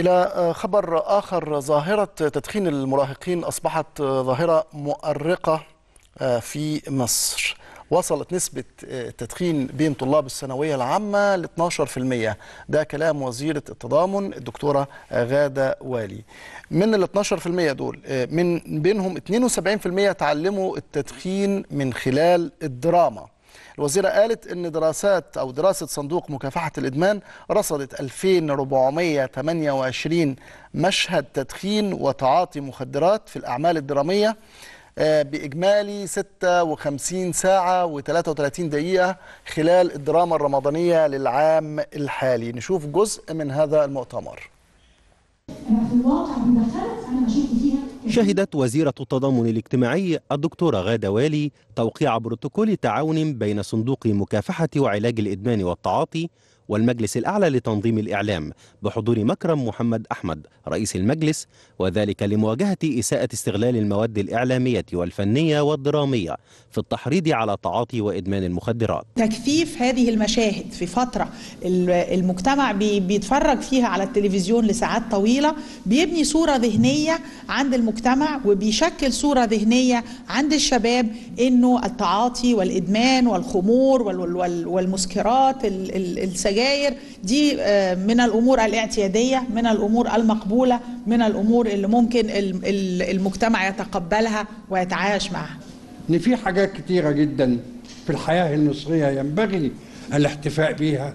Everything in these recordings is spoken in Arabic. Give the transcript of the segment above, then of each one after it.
إلى آه، خبر آخر ظاهرة تدخين المراهقين أصبحت آه، ظاهرة مؤرقة آه، في مصر وصلت نسبة التدخين بين طلاب الثانوية العامة ل 12% ده كلام وزيرة التضامن الدكتورة غادة والي من ال 12% دول من بينهم 72% تعلموا التدخين من خلال الدراما الوزيرة قالت أن دراسات أو دراسة صندوق مكافحة الإدمان رصدت 2428 مشهد تدخين وتعاطي مخدرات في الأعمال الدرامية آه، بإجمالي 56 ساعة و33 دقيقة خلال الدراما الرمضانية للعام الحالي نشوف جزء من هذا المؤتمر شهدت وزيرة التضامن الاجتماعي الدكتورة غادة والي توقيع بروتوكول تعاون بين صندوق مكافحة وعلاج الإدمان والتعاطي والمجلس الأعلى لتنظيم الإعلام بحضور مكرم محمد أحمد رئيس المجلس وذلك لمواجهة إساءة استغلال المواد الإعلامية والفنية والدرامية في التحريض على تعاطي وإدمان المخدرات تكثيف هذه المشاهد في فترة المجتمع بيتفرج فيها على التلفزيون لساعات طويلة بيبني صورة ذهنية عند المجتمع وبيشكل صورة ذهنية عند الشباب إنه التعاطي والإدمان والخمور والمسكرات السجائر السجاير دي آه، من الامور الاعتياديه من الامور المقبوله من الامور اللي ممكن المجتمع يتقبلها ويتعايش معها ان في حاجات كتيره جدا في الحياه المصريه ينبغي الاحتفاء بيها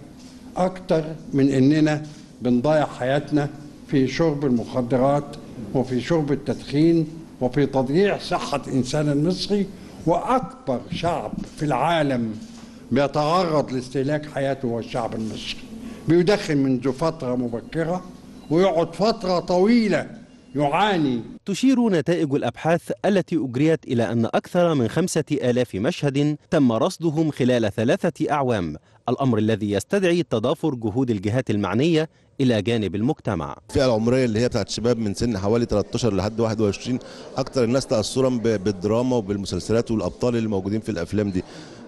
اكتر من اننا بنضيع حياتنا في شرب المخدرات وفي شرب التدخين وفي تضييع صحه انسان المصري واكبر شعب في العالم بيتعرض لاستهلاك حياته والشعب المصري بيدخن منذ فترة مبكرة ويقعد فترة طويلة يعاني تشير نتائج الأبحاث التي أجريت إلى أن أكثر من خمسة آلاف مشهد تم رصدهم خلال ثلاثة أعوام الأمر الذي يستدعي تضافر جهود الجهات المعنية إلى جانب المجتمع الفئة العمرية اللي هي بتاعت الشباب من سن حوالي 13 لحد 21 أكثر الناس تأثرا بالدراما وبالمسلسلات والأبطال اللي موجودين في الأفلام دي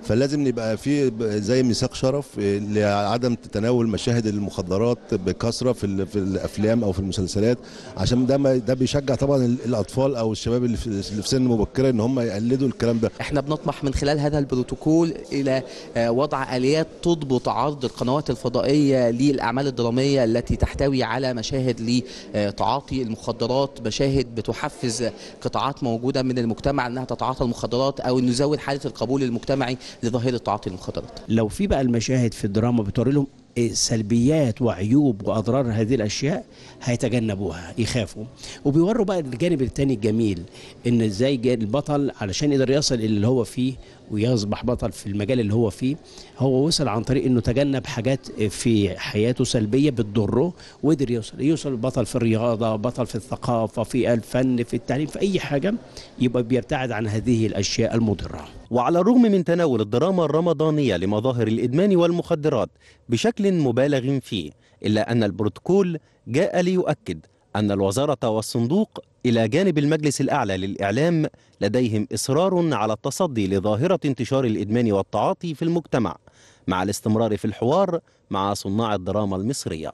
فلازم يبقى في زي ميثاق شرف إيه، لعدم تناول مشاهد المخدرات بكثره في في الافلام او في المسلسلات عشان ده ده بيشجع طبعا الاطفال او الشباب اللي في سن مبكره ان هم يقلدوا الكلام ده احنا بنطمح من خلال هذا البروتوكول الى آه، وضع اليات تضبط عرض القنوات الفضائيه للاعمال الدراميه التي تحتوي على مشاهد لتعاطي آه، المخدرات مشاهد بتحفز قطاعات موجوده من المجتمع انها تتعاطى المخدرات او انه يزود حاله القبول المجتمعي لظاهره تعاطي المخدرات لو في بقى المشاهد في الدراما بتوري لهم سلبيات وعيوب واضرار هذه الاشياء هيتجنبوها يخافوا وبيوروا بقى الجانب الثاني الجميل ان ازاي البطل علشان يقدر يصل اللي هو فيه ويصبح بطل في المجال اللي هو فيه هو وصل عن طريق انه تجنب حاجات في حياته سلبيه بتضره وقدر يوصل يوصل بطل في الرياضه بطل في الثقافه في الفن في التعليم في اي حاجه يبقى بيبتعد عن هذه الاشياء المضره وعلى الرغم من تناول الدراما الرمضانيه لمظاهر الادمان والمخدرات بشكل مبالغ فيه إلا أن البروتوكول جاء ليؤكد أن الوزارة والصندوق إلى جانب المجلس الأعلى للإعلام لديهم إصرار على التصدي لظاهرة انتشار الإدمان والتعاطي في المجتمع مع الاستمرار في الحوار مع صناع الدراما المصرية